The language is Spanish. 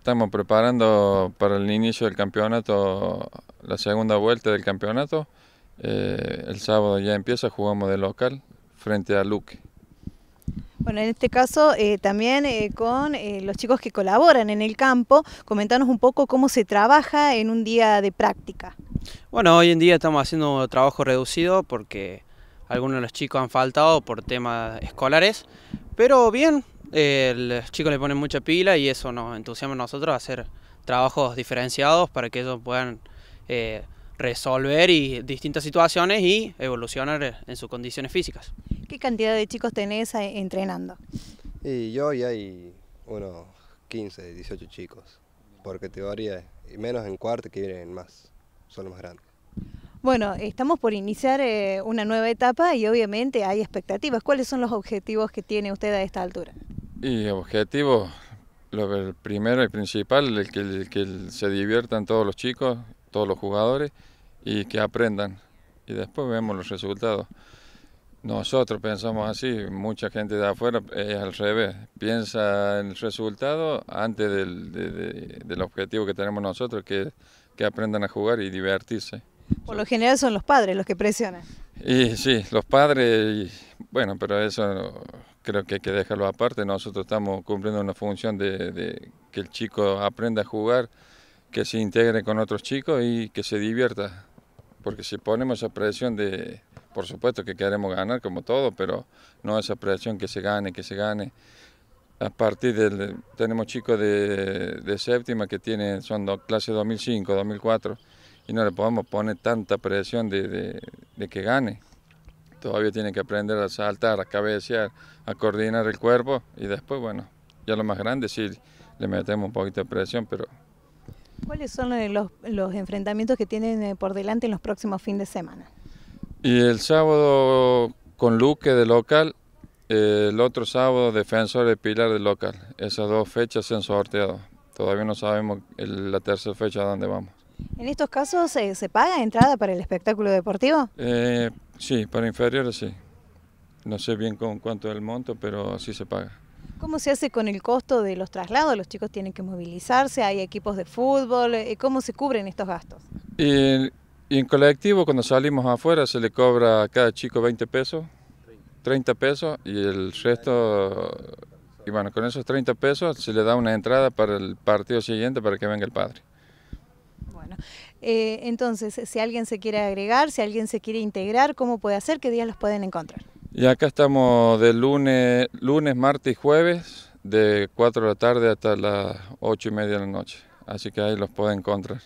Estamos preparando para el inicio del campeonato, la segunda vuelta del campeonato. Eh, el sábado ya empieza, jugamos de local frente a Luque. Bueno, en este caso eh, también eh, con los chicos que colaboran en el campo, comentanos un poco cómo se trabaja en un día de práctica. Bueno, hoy en día estamos haciendo trabajo reducido porque algunos de los chicos han faltado por temas escolares, pero bien, los chicos le ponen mucha pila y eso nos entusiasma a nosotros a hacer trabajos diferenciados para que ellos puedan eh, resolver y distintas situaciones y evolucionar en sus condiciones físicas. ¿Qué cantidad de chicos tenés eh, entrenando? Y yo hay unos 15, 18 chicos, porque te y menos en cuarto que vienen más, son los más grandes. Bueno, estamos por iniciar eh, una nueva etapa y obviamente hay expectativas. ¿Cuáles son los objetivos que tiene usted a esta altura? Y objetivo, lo, primero y principal, el que, se diviertan todos los chicos, todos los jugadores y que aprendan. Y después vemos los resultados. Nosotros pensamos así, mucha gente de afuera es al revés, piensa en el resultado antes del, objetivo que tenemos nosotros, que, que aprendan a jugar y divertirse. Por lo general son los padres los que presionan. Y sí, los padres, bueno, pero eso creo que hay que dejarlo aparte. Nosotros estamos cumpliendo una función de, que el chico aprenda a jugar, que se integre con otros chicos y que se divierta. Porque si ponemos esa presión de, por supuesto que queremos ganar como todo, pero no esa presión que se gane, que se gane. A partir del, tenemos chicos de, séptima que tienen, son do, clase 2005, 2004, y no le podemos poner tanta presión de que gane todavía tienen que aprender a saltar, a cabecear, a coordinar el cuerpo y después, bueno, ya lo más grande sí le metemos un poquito de presión, pero... ¿Cuáles son los, enfrentamientos que tienen eh, por delante en los próximos fines de semana? Y el sábado con Luque de local, el otro sábado Defensor de Pilar de local. Esas dos fechas se han sorteado. Todavía no sabemos la tercera fecha a dónde vamos. ¿En estos casos se paga entrada para el espectáculo deportivo? Eh, sí, para inferiores sí. No sé bien con cuánto es el monto, pero sí se paga. ¿Cómo se hace con el costo de los traslados? Los chicos tienen que movilizarse, hay equipos de fútbol, eh, ¿cómo se cubren estos gastos? en colectivo, cuando salimos afuera, se le cobra a cada chico 20 pesos, 30 pesos, y el resto, y bueno, con esos 30 pesos se le da una entrada para el partido siguiente para que venga el padre. Eh, entonces, si alguien se quiere agregar, si alguien se quiere integrar, ¿cómo puede hacer? ¿Qué días los pueden encontrar? Y acá estamos de lunes, lunes, martes y jueves, de 4 de la tarde hasta las 8 y media de la noche. Así que ahí los pueden encontrar.